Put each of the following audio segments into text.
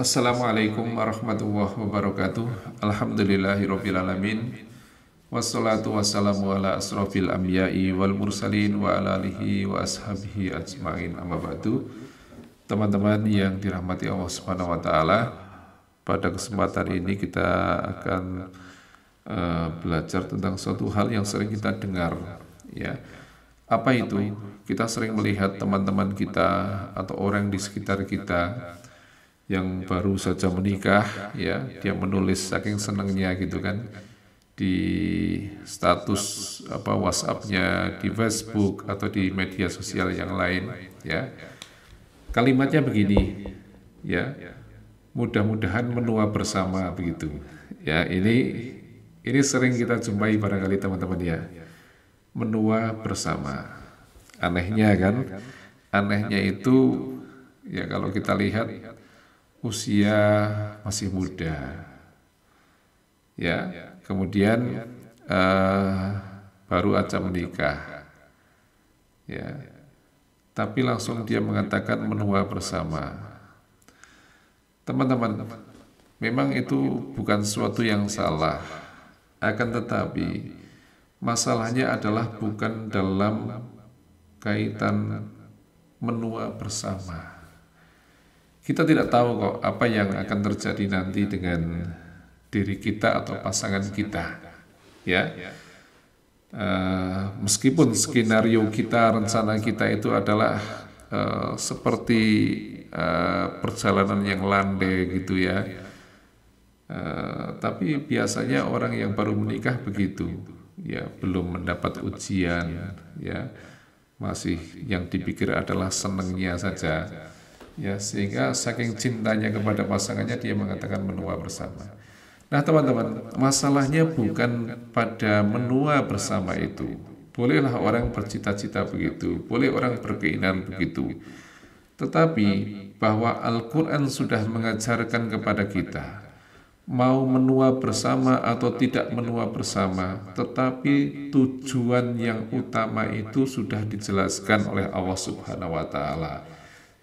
Assalamualaikum warahmatullahi wabarakatuh. Alhamdulillahirobbilalamin. Wassalatu wassalamu ala asrofil amyai wal mursalin wa ala alihi wa ashabihi ajma'in amma ba'du. Teman-teman yang dirahmati Allah Subhanahu wa taala, pada kesempatan ini kita akan uh, belajar tentang suatu hal yang sering kita dengar, ya. Apa itu? Kita sering melihat teman-teman kita atau orang di sekitar kita yang baru saja menikah ya dia menulis saking senangnya gitu kan di status apa WhatsAppnya di Facebook atau di media sosial yang lain ya kalimatnya begini ya mudah-mudahan menua bersama begitu ya ini ini sering kita jumpai barangkali teman-teman ya menua bersama anehnya kan anehnya itu ya kalau kita lihat usia masih muda. Ya, kemudian uh, baru aja menikah. Ya. Tapi langsung dia mengatakan menua bersama. Teman-teman, memang itu bukan suatu yang salah. Akan tetapi masalahnya adalah bukan dalam kaitan menua bersama kita tidak tahu kok apa yang akan terjadi nanti dengan diri kita atau pasangan kita. Ya. Uh, meskipun skenario kita, rencana kita itu adalah uh, seperti uh, perjalanan yang landai gitu ya. Uh, tapi biasanya orang yang baru menikah begitu, ya belum mendapat ujian, ya masih yang dipikir adalah senengnya saja ya sehingga saking cintanya kepada pasangannya dia mengatakan menua bersama nah teman-teman masalahnya bukan pada menua bersama itu bolehlah orang bercita-cita begitu boleh orang berkeinginan begitu tetapi bahwa Al-Quran sudah mengajarkan kepada kita mau menua bersama atau tidak menua bersama, tetapi tujuan yang utama itu sudah dijelaskan oleh Allah Subhanahu wa Ta'ala.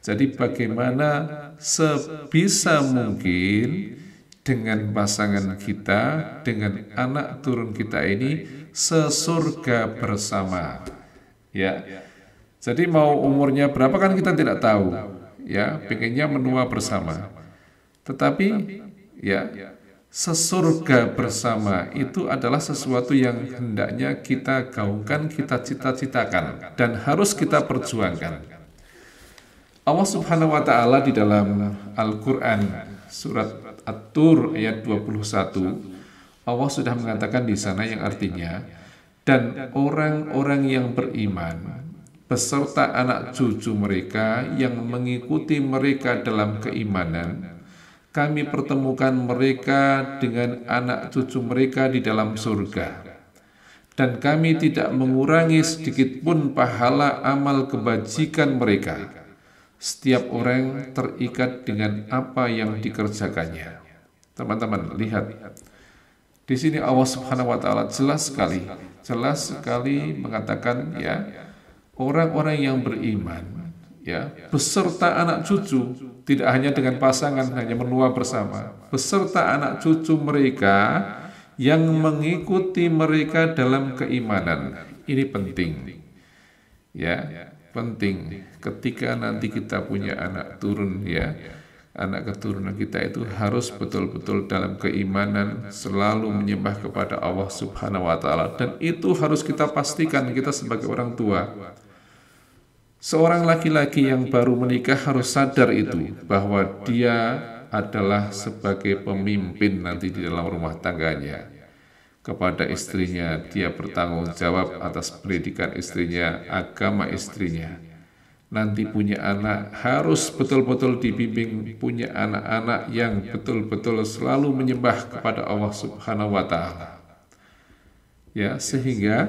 Jadi bagaimana sebisa mungkin dengan pasangan kita, dengan anak turun kita ini sesurga bersama. Ya. Jadi mau umurnya berapa kan kita tidak tahu. Ya, pengennya menua bersama. Tetapi ya, sesurga bersama itu adalah sesuatu yang hendaknya kita gaungkan, kita cita-citakan dan harus kita perjuangkan. Allah Subhanahu wa taala di dalam Al-Qur'an surat At-Tur ayat 21 Allah sudah mengatakan di sana yang artinya dan orang-orang yang beriman beserta anak cucu mereka yang mengikuti mereka dalam keimanan kami pertemukan mereka dengan anak cucu mereka di dalam surga dan kami tidak mengurangi sedikit pun pahala amal kebajikan mereka setiap orang terikat dengan apa yang dikerjakannya. Teman-teman, lihat. Di sini Allah Subhanahu wa taala jelas sekali, jelas sekali mengatakan ya, orang-orang yang beriman ya, beserta anak cucu, tidak hanya dengan pasangan hanya menua bersama, beserta anak cucu mereka yang mengikuti mereka dalam keimanan. Ini penting. Ya penting ketika nanti kita punya anak turun ya, ya anak keturunan kita itu harus betul-betul dalam keimanan selalu menyembah kepada Allah Subhanahu wa taala dan itu harus kita pastikan kita sebagai orang tua seorang laki-laki yang baru menikah harus sadar itu bahwa dia adalah sebagai pemimpin nanti di dalam rumah tangganya kepada istrinya, dia bertanggung jawab atas pendidikan istrinya, agama istrinya. Nanti punya anak harus betul-betul dibimbing punya anak-anak yang betul-betul selalu menyembah kepada Allah Subhanahu wa taala. Ya, sehingga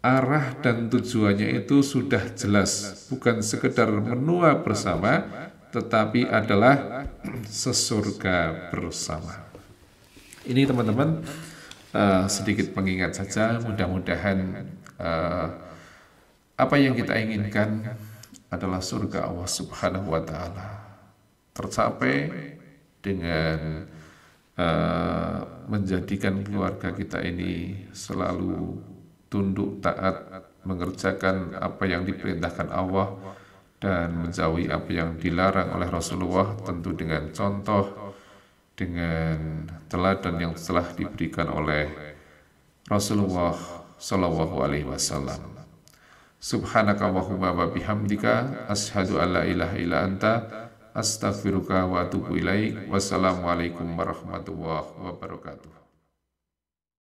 arah dan tujuannya itu sudah jelas, bukan sekedar menua bersama, tetapi adalah sesurga bersama. Ini teman-teman Eh, sedikit pengingat saja mudah-mudahan uh, apa yang kita inginkan adalah surga Allah Subhanahu wa taala tercapai dengan uh, menjadikan keluarga kita ini selalu tunduk taat mengerjakan apa yang diperintahkan Allah dan menjauhi apa yang dilarang oleh Rasulullah tentu dengan contoh dengan teladan yang telah diberikan oleh Rasulullah Sallallahu Alaihi Wasallam. Subhanaka wa wa bihamdika Ashadu an la ilaha ila anta astaghfiruka wa atubu ilaik. Wassalamualaikum warahmatullahi wabarakatuh.